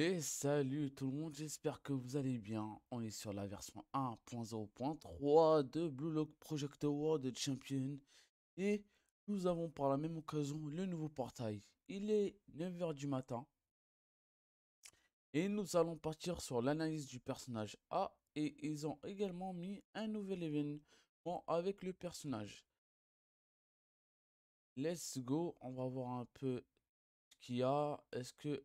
Et salut tout le monde, j'espère que vous allez bien. On est sur la version 1.0.3 de Blue Lock Project World Champion. Et nous avons par la même occasion le nouveau portail. Il est 9h du matin. Et nous allons partir sur l'analyse du personnage A. Et ils ont également mis un nouvel événement avec le personnage. Let's go, on va voir un peu ce qu'il y a. Est-ce que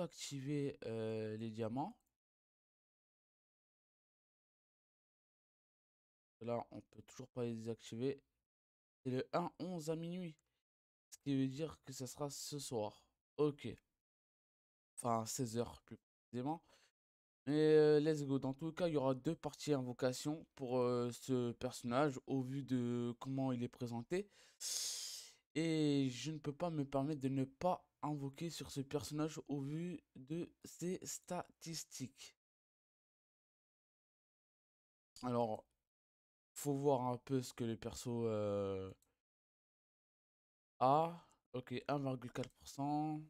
activer euh, les diamants. Là, on peut toujours pas les activer. C'est le 1-11 à minuit. Ce qui veut dire que ça sera ce soir. Ok. Enfin, 16h plus précisément. Mais euh, let's go. Dans tout cas, il y aura deux parties invocation pour euh, ce personnage au vu de comment il est présenté. Et je ne peux pas me permettre de ne pas invoqué sur ce personnage au vu de ses statistiques. Alors, faut voir un peu ce que le perso euh, a. Ok, 1,4%.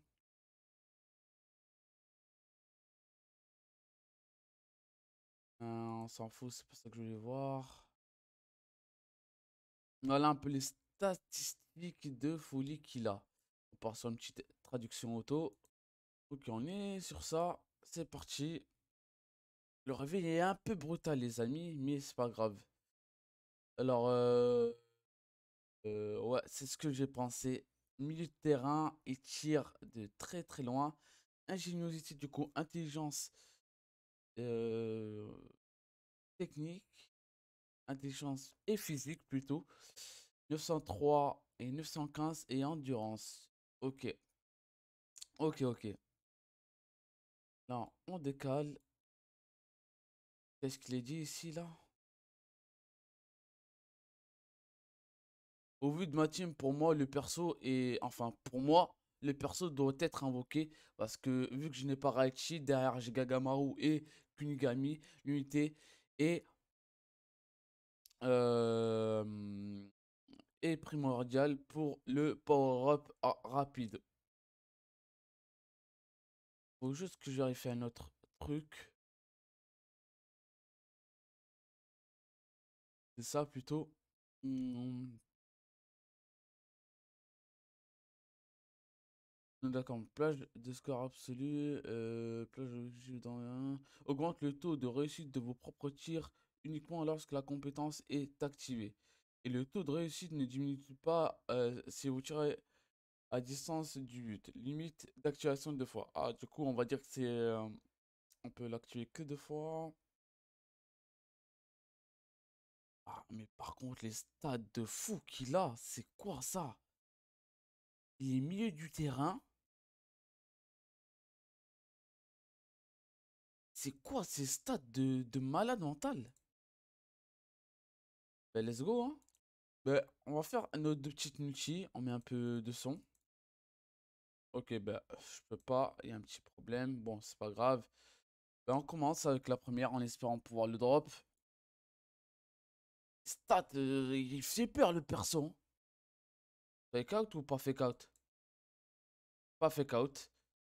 Euh, on s'en fout, c'est pas ça que je voulais voir. Voilà un peu les statistiques de folie qu'il a part sur une petite traduction auto. Ok, on est sur ça. C'est parti. Le réveil est un peu brutal, les amis, mais c'est pas grave. Alors, euh, euh, ouais, c'est ce que j'ai pensé. Milieu de terrain et tire de très très loin. Ingéniosité, du coup, intelligence euh, technique, intelligence et physique plutôt. 903 et 915 et endurance. Ok. Ok, ok. non on décale. Qu'est-ce qu'il est dit ici, là Au vu de ma team, pour moi, le perso est... Enfin, pour moi, le perso doit être invoqué. Parce que, vu que je n'ai pas Raichi, derrière j'ai Gagamaru et Kunigami, l'unité. Et... Euh, est primordial pour le power-up rapide. Faut juste que j'arrive fait un autre truc. C'est ça plutôt. Hmm. D'accord, plage de score absolu, euh, plage dans un... Augmente le taux de réussite de vos propres tirs uniquement lorsque la compétence est activée et le taux de réussite ne diminue pas euh, si vous tirez à distance du but. Limite d'actuation deux fois. Ah, du coup, on va dire que c'est. Euh, on peut l'actuer que deux fois. Ah, mais par contre, les stades de fou qu'il a, c'est quoi ça Il est milieu du terrain. C'est quoi ces stats de, de malade mental Ben, let's go, hein bah, on va faire notre petite petites multi. On met un peu de son. Ok, bah, je peux pas. Il y a un petit problème. Bon, c'est pas grave. Bah, on commence avec la première en espérant pouvoir le drop. Stat, euh, peur le perso. Fake out ou pas fake out Pas fake out.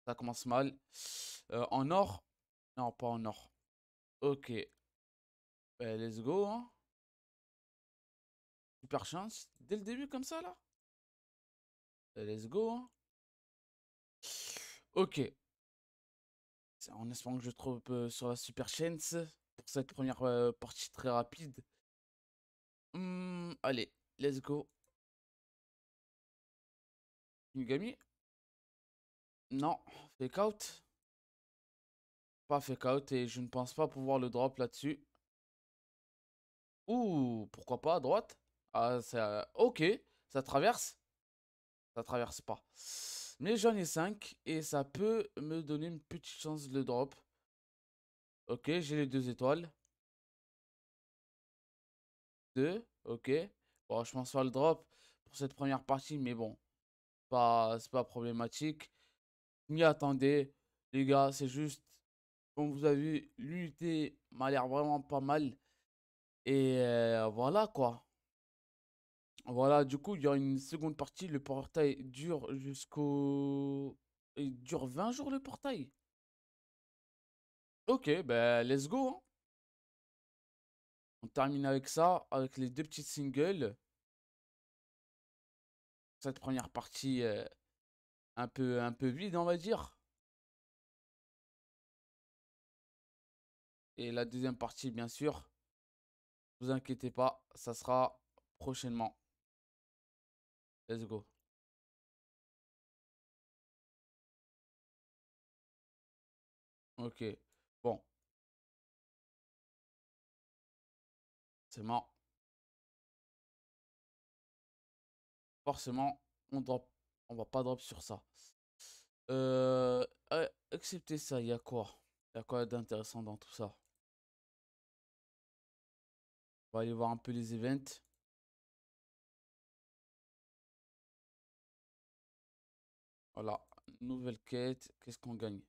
Ça commence mal. Euh, en or Non, pas en or. Ok. Bah, let's go. Hein. Super chance. Dès le début, comme ça, là Let's go. Hein. Ok. En espérant que je trouve euh, sur la Super Chance pour cette première euh, partie très rapide. Hum, allez, let's go. Nugami Non, fake out. Pas fake out et je ne pense pas pouvoir le drop là-dessus. Ouh, pourquoi pas à droite ah, ok, ça traverse. Ça traverse pas. Mais j'en ai 5 et ça peut me donner une petite chance de drop. Ok, j'ai les deux étoiles. 2, ok. Bon, je pense pas le drop pour cette première partie, mais bon, pas, c'est pas problématique. Mais attendez, les gars, c'est juste, comme vous avez vu, l'unité m'a l'air vraiment pas mal. Et euh, voilà quoi. Voilà, du coup, il y a une seconde partie. Le portail dure jusqu'au. Il dure 20 jours le portail. Ok, ben let's go. Hein. On termine avec ça, avec les deux petits singles. Cette première partie euh, un peu un peu vide, on va dire. Et la deuxième partie, bien sûr. Vous inquiétez pas, ça sera prochainement. Let's go. Ok. Bon. C'est Forcément, on drop. On va pas drop sur ça. Euh, ça, il y a quoi Il y a quoi d'intéressant dans tout ça On va aller voir un peu les events. Voilà, oh nouvelle quête. Qu'est-ce qu'on gagne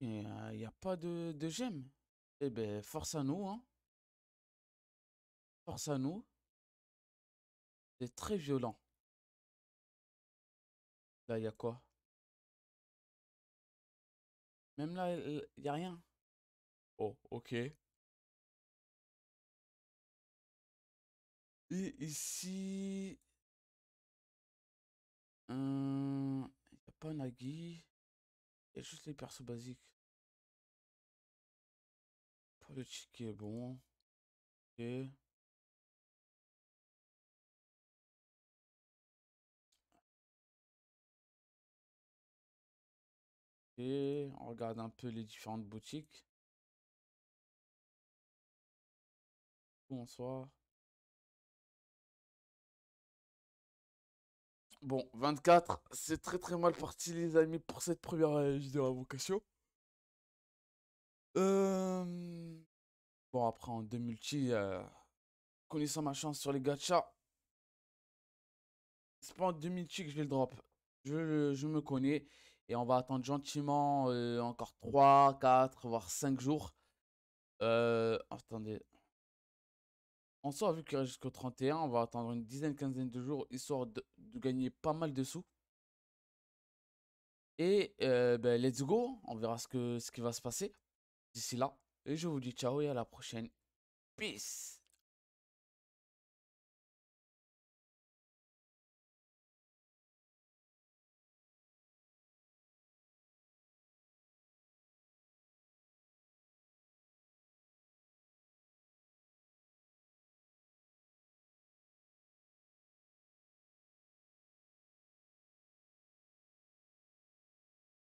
Il n'y euh, a pas de, de gemme. Eh ben, force à nous, hein. Force à nous. C'est très violent. Là, il y a quoi Même là, il n'y a rien. Oh, ok. Et ici, Hum, il n'y a pas Nagui. Il y a juste les persos basiques. Pour le ticket est bon. Ok. Et on regarde un peu les différentes boutiques. Bonsoir. Bon, 24, c'est très très mal parti les amis pour cette première euh, vidéo à vocation. Euh, bon, après en 2 multi, euh, connaissant ma chance sur les gachas, c'est pas en 2 multi que je vais le drop. Je, je, me connais et on va attendre gentiment encore 3, 4, voire 5 jours. Attendez, on sort, vu qu'il reste jusqu'au 31, on va attendre une dizaine, quinzaine de jours, histoire de, gagner pas mal de sous. Et euh, ben, let's go, on verra ce, que, ce qui va se passer d'ici là. Et je vous dis ciao et à la prochaine. Peace